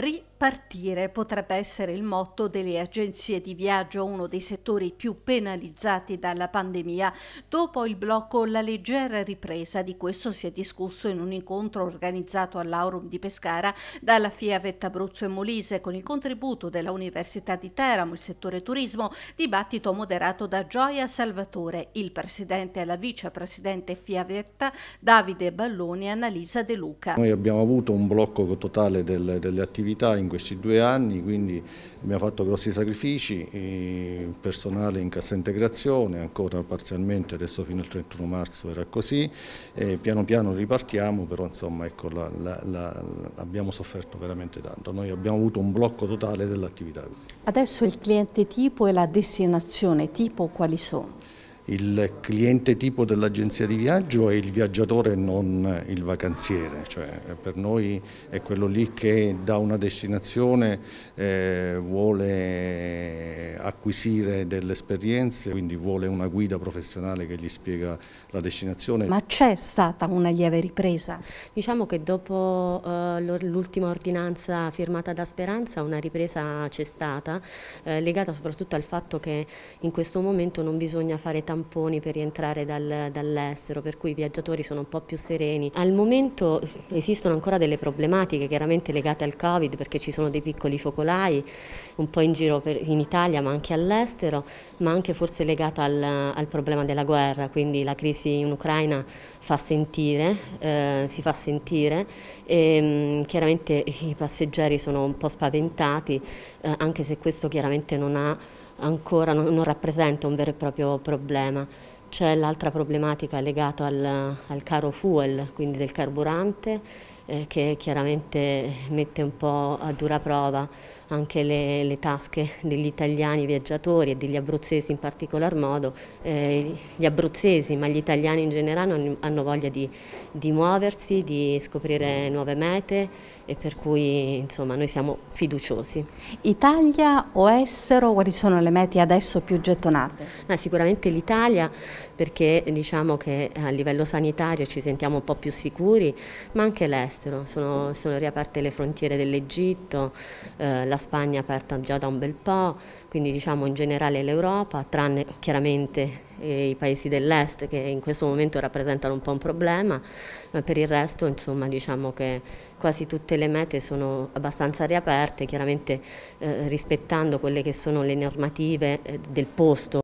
Ripartire potrebbe essere il motto delle agenzie di viaggio, uno dei settori più penalizzati dalla pandemia. Dopo il blocco, la leggera ripresa di questo si è discusso in un incontro organizzato all'Aurum di Pescara dalla FIA Abruzzo e Molise con il contributo della Università di Teramo, il settore turismo, dibattito moderato da Gioia Salvatore, il presidente e la vicepresidente FIA Vetta, Davide Balloni e Annalisa De Luca. Noi abbiamo avuto un blocco totale del, delle attività attività in questi due anni, quindi abbiamo fatto grossi sacrifici, personale in cassa integrazione, ancora parzialmente, adesso fino al 31 marzo era così, piano piano ripartiamo, però insomma ecco, la, la, la, abbiamo sofferto veramente tanto, noi abbiamo avuto un blocco totale dell'attività. Adesso il cliente tipo e la destinazione tipo quali sono? il cliente tipo dell'agenzia di viaggio è il viaggiatore e non il vacanziere, cioè per noi è quello lì che da una destinazione eh, vuole acquisire delle esperienze, quindi vuole una guida professionale che gli spiega la destinazione. Ma c'è stata una lieve ripresa? Diciamo che dopo eh, l'ultima ordinanza firmata da Speranza una ripresa c'è stata, eh, legata soprattutto al fatto che in questo momento non bisogna fare tamponi tamponi per rientrare dal, dall'estero, per cui i viaggiatori sono un po' più sereni. Al momento esistono ancora delle problematiche chiaramente legate al Covid perché ci sono dei piccoli focolai un po' in giro per, in Italia ma anche all'estero, ma anche forse legata al, al, problema della guerra, quindi la crisi in Ucraina fa sentire, eh, si fa sentire e ehm, chiaramente i passeggeri sono un po' spaventati, eh, anche se questo chiaramente non ha ancora non, non rappresenta un vero e proprio problema. C'è l'altra problematica legata al, al caro fuel, quindi del carburante, eh, che chiaramente mette un po' a dura prova anche le, le tasche degli italiani viaggiatori e degli abruzzesi in particolar modo. Eh, gli abruzzesi, ma gli italiani in generale, hanno, voglia di, di, muoversi, di scoprire nuove mete e per cui insomma noi siamo fiduciosi. Italia o estero, quali sono le mete adesso più gettonate? Ma sicuramente l'Italia perché diciamo che a livello sanitario ci sentiamo un po' più sicuri, ma anche l'estero all'estero, sono, sono, riaperte le frontiere dell'Egitto, eh, la Spagna è aperta già da un bel po', quindi diciamo in generale l'Europa, tranne chiaramente eh, i paesi dell'est che in questo momento rappresentano un po' un problema, ma per il resto insomma diciamo che quasi tutte le mete sono abbastanza riaperte, chiaramente eh, rispettando quelle che sono le normative eh, del posto.